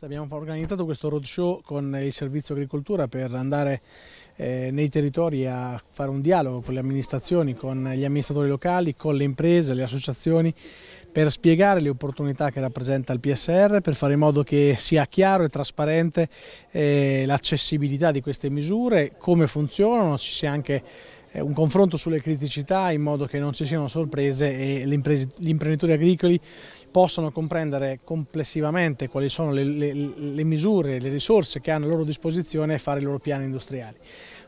Abbiamo organizzato questo roadshow con il Servizio Agricoltura per andare eh, nei territori a fare un dialogo con le amministrazioni, con gli amministratori locali, con le imprese, le associazioni, per spiegare le opportunità che rappresenta il PSR, per fare in modo che sia chiaro e trasparente eh, l'accessibilità di queste misure, come funzionano, ci sia anche eh, un confronto sulle criticità in modo che non ci siano sorprese e gli imprenditori agricoli possano comprendere complessivamente quali sono le, le, le misure, le risorse che hanno a loro disposizione e fare i loro piani industriali.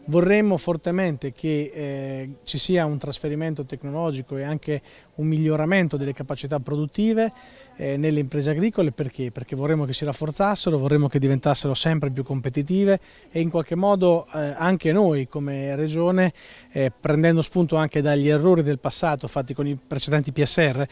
Vorremmo fortemente che eh, ci sia un trasferimento tecnologico e anche un miglioramento delle capacità produttive eh, nelle imprese agricole perché? Perché vorremmo che si rafforzassero, vorremmo che diventassero sempre più competitive e in qualche modo eh, anche noi come Regione, eh, prendendo spunto anche dagli errori del passato fatti con i precedenti PSR,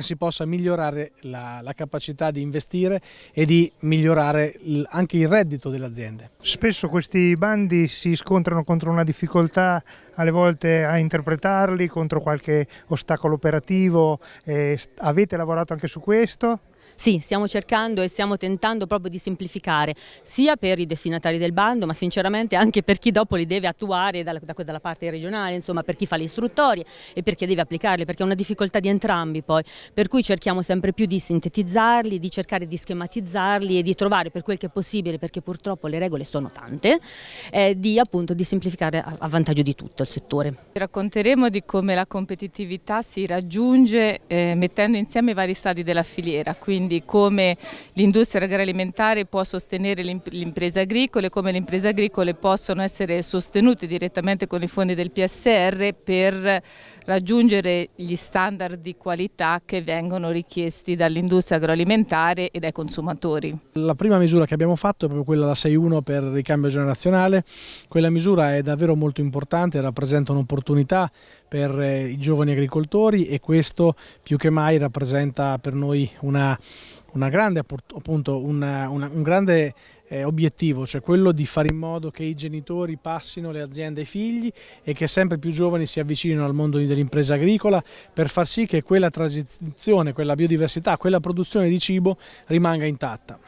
si possa migliorare la, la capacità di investire e di migliorare anche il reddito delle aziende. Spesso questi bandi si scontrano scontrano contro una difficoltà alle volte a interpretarli, contro qualche ostacolo operativo, eh, avete lavorato anche su questo? Sì, stiamo cercando e stiamo tentando proprio di semplificare sia per i destinatari del bando ma sinceramente anche per chi dopo li deve attuare dalla, dalla parte regionale, insomma per chi fa le istruttorie e per chi deve applicarle perché è una difficoltà di entrambi poi, per cui cerchiamo sempre più di sintetizzarli, di cercare di schematizzarli e di trovare per quel che è possibile perché purtroppo le regole sono tante, eh, di appunto di semplificare a, a vantaggio di tutto il settore. Racconteremo di come la competitività si raggiunge eh, mettendo insieme i vari stadi della filiera, quindi quindi come l'industria agroalimentare può sostenere le imprese agricole, come le imprese agricole possono essere sostenute direttamente con i fondi del PSR per raggiungere gli standard di qualità che vengono richiesti dall'industria agroalimentare e dai consumatori. La prima misura che abbiamo fatto è proprio quella la 6.1 per il ricambio generazionale, quella misura è davvero molto importante, rappresenta un'opportunità per eh, i giovani agricoltori e questo più che mai rappresenta per noi una una grande, appunto, una, una, un grande eh, obiettivo, cioè quello di fare in modo che i genitori passino le aziende ai figli e che sempre più giovani si avvicinino al mondo dell'impresa agricola per far sì che quella transizione, quella biodiversità, quella produzione di cibo rimanga intatta.